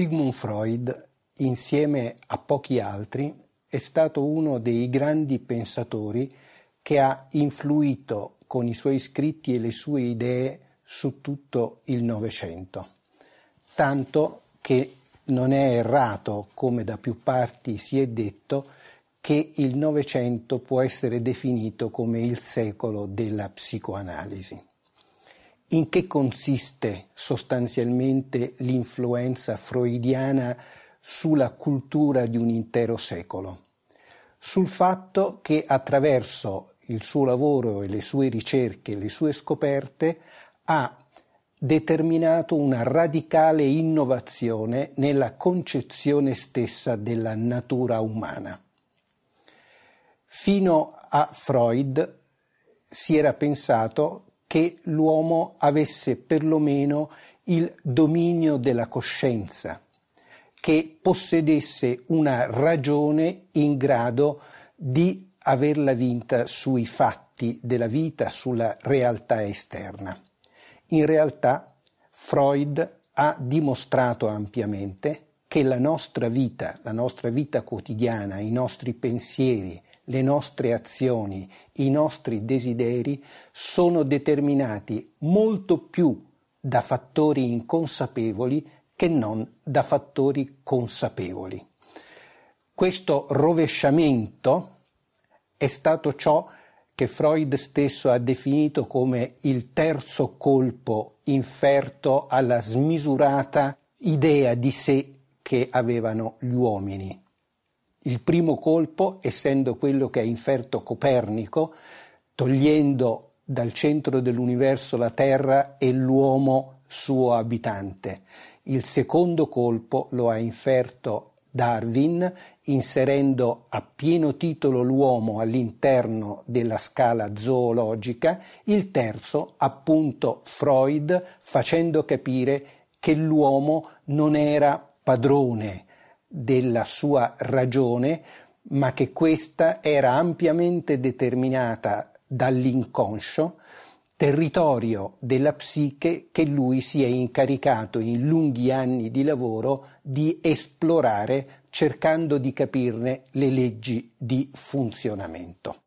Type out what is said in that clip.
Sigmund Freud, insieme a pochi altri, è stato uno dei grandi pensatori che ha influito con i suoi scritti e le sue idee su tutto il Novecento, tanto che non è errato, come da più parti si è detto, che il Novecento può essere definito come il secolo della psicoanalisi in che consiste sostanzialmente l'influenza freudiana sulla cultura di un intero secolo, sul fatto che attraverso il suo lavoro e le sue ricerche, le sue scoperte, ha determinato una radicale innovazione nella concezione stessa della natura umana. Fino a Freud si era pensato che l'uomo avesse perlomeno il dominio della coscienza, che possedesse una ragione in grado di averla vinta sui fatti della vita, sulla realtà esterna. In realtà Freud ha dimostrato ampiamente che la nostra vita, la nostra vita quotidiana, i nostri pensieri, le nostre azioni, i nostri desideri sono determinati molto più da fattori inconsapevoli che non da fattori consapevoli. Questo rovesciamento è stato ciò che Freud stesso ha definito come il terzo colpo inferto alla smisurata idea di sé che avevano gli uomini. Il primo colpo, essendo quello che ha inferto Copernico, togliendo dal centro dell'universo la Terra e l'uomo suo abitante. Il secondo colpo lo ha inferto Darwin, inserendo a pieno titolo l'uomo all'interno della scala zoologica, il terzo appunto Freud facendo capire che l'uomo non era padrone della sua ragione, ma che questa era ampiamente determinata dall'inconscio, territorio della psiche che lui si è incaricato in lunghi anni di lavoro di esplorare cercando di capirne le leggi di funzionamento.